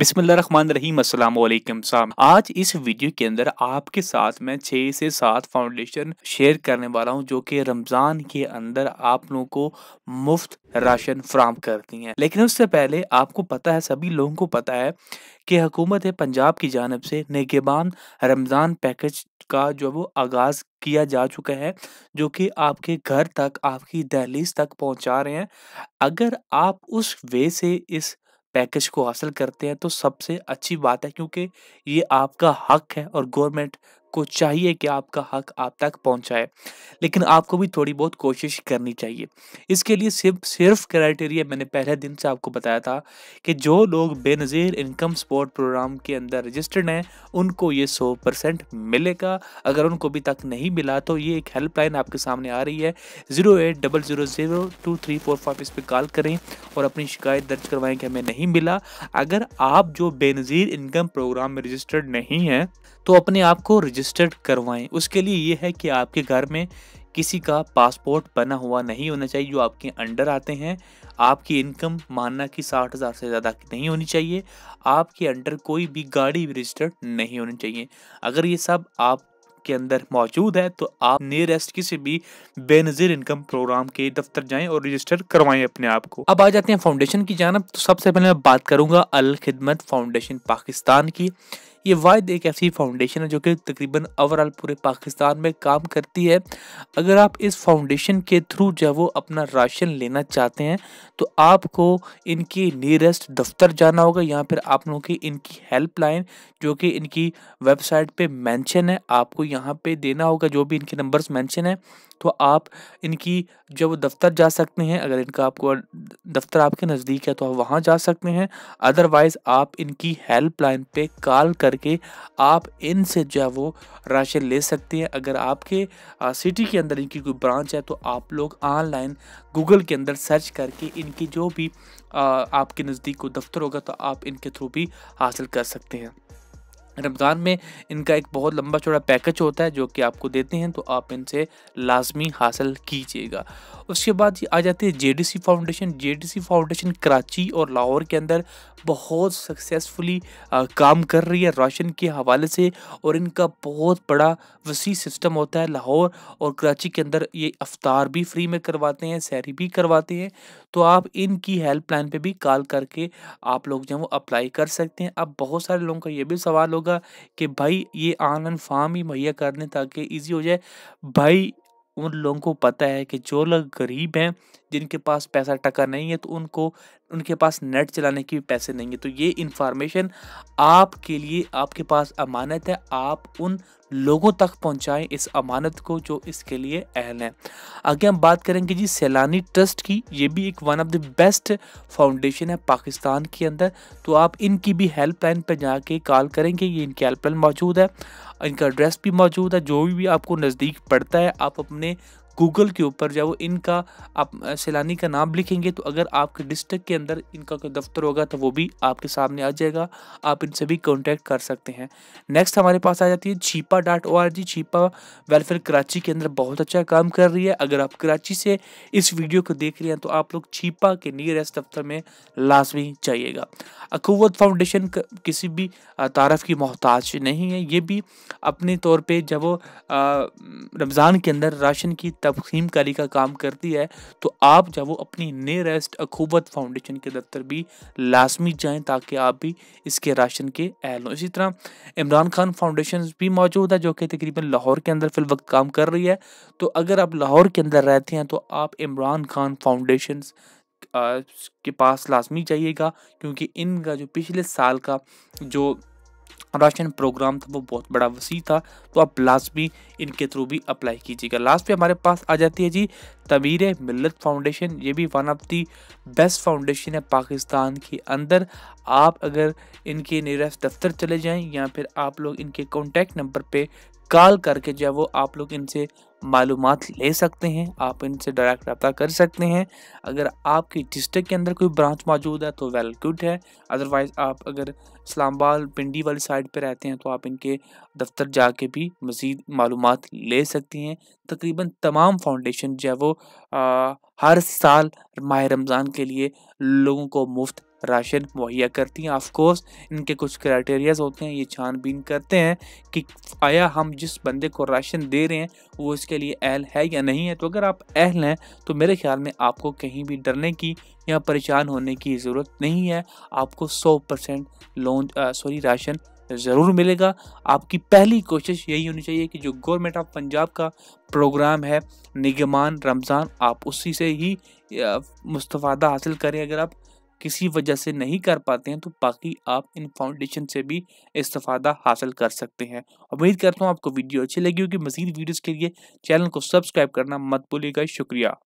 अस्सलाम वालेकुम साहब आज इस वीडियो के अंदर आपके साथ मैं छः से सात फाउंडेशन शेयर करने वाला हूँ जो कि रमज़ान के अंदर आप लोगों को मुफ्त राशन फ्राहम करती हैं लेकिन उससे पहले आपको पता है सभी लोगों को पता है कि हुकूमत पंजाब की जानब से नेकेबान रमज़ान पैकेज का जो वो आगाज़ किया जा चुका है जो कि आपके घर तक आपकी दहलीज तक पहुंचा रहे हैं अगर आप उस वे से इस पैकेज को हासिल करते हैं तो सबसे अच्छी बात है क्योंकि ये आपका हक है और गवर्नमेंट को चाहिए कि आपका हक आप तक पहुंचाए लेकिन आपको भी थोड़ी बहुत कोशिश करनी चाहिए इसके लिए सिर्फ सिर्फ क्राइटेरिया मैंने पहले दिन से आपको बताया था कि जो लोग बेनज़ीर इनकम सपोर्ट प्रोग्राम के अंदर रजिस्टर्ड हैं उनको ये सौ परसेंट मिलेगा अगर उनको अभी तक नहीं मिला तो ये एक हेल्पलाइन आपके सामने आ रही है zero eight double zero zero two three four five इस पर कॉल करें और अपनी शिकायत दर्ज करवाएं कि हमें नहीं मिला अगर आप जो बेनज़ीर इनकम प्रोग्राम में रजिस्टर्ड नहीं हैं तो अपने आप को रजिस्टर रजिस्टर्ड करवाएं उसके लिए ये है कि आपके घर में किसी का पासपोर्ट बना हुआ नहीं होना चाहिए जो आपके अंडर आते हैं आपकी इनकम मानना कि साठ हज़ार से ज़्यादा नहीं होनी चाहिए आपके अंडर कोई भी गाड़ी भी रजिस्टर्ड नहीं होनी चाहिए अगर ये सब आप के अंदर मौजूद है तो आप नियरेस्ट किसी भी बेनजीर इनकम प्रोग्राम के दफ्तर जाएं और रजिस्टर करवाएं अपने आप को अब आ जाते हैं फाउंडेशन की जानब तो सबसे पहले मैं बात करूंगा अल खिदमत फाउंडेशन पाकिस्तान की ये वायद एक ऐसी फाउंडेशन है जो कि तकरीबन ओवरऑल पूरे पाकिस्तान में काम करती है अगर आप इस फाउंडेशन के थ्रू जो वो अपना राशन लेना चाहते हैं तो आपको इनकी नियरेस्ट दफ्तर जाना होगा या फिर आप लोगों की इनकी हेल्पलाइन जो कि इनकी वेबसाइट पे मेंशन है आपको यहाँ पे देना होगा जो भी इनके नंबर्स मेंशन है तो आप इनकी जब दफ्तर जा सकते हैं अगर इनका आपको दफ्तर आपके नज़दीक है तो आप वहाँ जा सकते हैं अदरवाइज़ आप इनकी हेल्पलाइन पे कॉल कर करके आप इनसे जो है वो राशन ले सकते हैं अगर आपके सिटी के अंदर इनकी कोई ब्रांच है तो आप लोग ऑनलाइन गूगल के अंदर सर्च करके इनकी जो भी आपके नज़दीक को दफ्तर होगा तो आप इनके थ्रू भी हासिल कर सकते हैं रमज़ान में इनका एक बहुत लंबा चौड़ा पैकेज होता है जो कि आपको देते हैं तो आप इनसे लाजमी हासिल कीजिएगा उसके बाद ये आ J D C foundation C foundation Karachi और लाहौर के अंदर बहुत सक्सेसफुली काम कर रही है राशन के हवाले से और इनका बहुत बड़ा वसी सिस्टम होता है लाहौर और कराची के अंदर ये अफ्तार भी फ्री में करवाते हैं सैरी भी करवाते हैं तो आप इनकी हेल्पलाइन पर भी कॉल करके आप लोग जो है वो अप्लाई कर सकते हैं अब बहुत सारे लोगों का ये भी सवाल होगा होगा कि भाई ये ऑनलाइन फार्म ही मुहैया कर दें ताकि ईजी हो जाए भाई उन लोगों को पता है कि जो लोग गरीब हैं जिनके पास पैसा टका नहीं है तो उनको उनके पास नेट चलाने के भी पैसे नहीं है तो ये इन्फॉर्मेशन आपके लिए आपके पास अमानत है आप उन लोगों तक पहुंचाएं इस अमानत को जो इसके लिए अहल है आगे हम बात करेंगे जी सैलानी ट्रस्ट की ये भी एक one of the best foundation है पाकिस्तान के अंदर तो आप इनकी भी हेल्पलाइन पर जाके कॉल करेंगे ये इनकी हेल्पलाइन मौजूद है इनका एड्रेस भी मौजूद है जो भी आपको नज़दीक पड़ता है आप अपने गूगल के ऊपर जब वो इनका आप सैलानी का नाम लिखेंगे तो अगर आपके डिस्ट्रिक्ट के अंदर इनका कोई दफ्तर होगा तो वो भी आपके सामने आ जाएगा आप इनसे भी कॉन्टैक्ट कर सकते हैं नेक्स्ट हमारे पास आ जाती है Chhipa dot O R G Chhipa welfare Karachi के अंदर बहुत अच्छा काम कर रही है अगर आप कराची से इस वीडियो को देख रहे हैं तो आप लोग छीपा के नियरेस्ट दफ्तर में लाजमी चाहिएगा अकूवत फाउंडेशन किसी भी तारफ़ की मोहताज नहीं है ये भी अपने तौर पर जब रमज़ान के अंदर राशन की तफहीम कारी का काम करती है तो आप जब वो अपनी नियरेस्ट अखूबत फाउंडेशन के दफ्तर भी लाजमी जाएँ ताकि आप भी इसके राशन के अहल हों इसी तरह इमरान खान फाउंडेशन भी मौजूद है जो कि तकरीबन लाहौर के अंदर फिलवक्त काम कर रही है तो अगर आप लाहौर के अंदर रहते हैं तो आप इमरान खान फाउंडेशन के पास लाजमी जाइएगा क्योंकि इनका जो पिछले साल का जो राशन प्रोग्राम था वो बहुत बड़ा वसी था तो आप लास्ट भी इनके थ्रू भी अप्लाई कीजिएगा लास्ट पे हमारे पास आ जाती है जी तमीर मिलत फाउंडेशन ये भी one of the best foundation है पाकिस्तान के अंदर आप अगर इनके नियरेस्ट दफ्तर चले जाएं या फिर आप लोग इनके कॉन्टैक्ट नंबर पे कॉल करके जो है वो आप लोग इनसे मालूम ले सकते हैं आप इनसे डायरेक्ट रब्ता कर सकते हैं अगर आपकी डिस्ट्रिक्ट के अंदर कोई ब्रांच मौजूद है तो वेल गुड है अदरवाइज़ आप अगर इस्लामाबाद पिंडी वाली साइड पर रहते हैं तो आप इनके दफ्तर जाके भी मज़ीद मालूम ले सकती हैं तकरीबन तमाम फाउंडेशन जो है वो आ, हर साल माह रमज़ान के लिए लोगों को मुफ्त राशन मुहैया करती हैं ऑफकोर्स इनके कुछ क्राइटेरियाज होते हैं ये छानबीन करते हैं कि आया हम जिस बंदे को राशन दे रहे हैं वो इसके लिए अहल है या नहीं है तो अगर आप अहल हैं तो मेरे ख्याल में आपको कहीं भी डरने की या परेशान होने की ज़रूरत नहीं है आपको सौ परसेंट लोन सॉरी राशन ज़रूर मिलेगा आपकी पहली कोशिश यही होनी चाहिए कि जो गवर्नमेंट ऑफ पंजाब का प्रोग्राम है निगमान रमज़ान आप उसी से ही मुस्तफ़ादा हासिल करें अगर आप किसी वजह से नहीं कर पाते हैं तो बाकी आप इन फाउंडेशन से भी इस्तफ़ादा हासिल कर सकते हैं उम्मीद करता हूँ आपको वीडियो अच्छी लगी होगी मजीद वीडियोज़ के लिए चैनल को सब्सक्राइब करना मत भूलिएगा शुक्रिया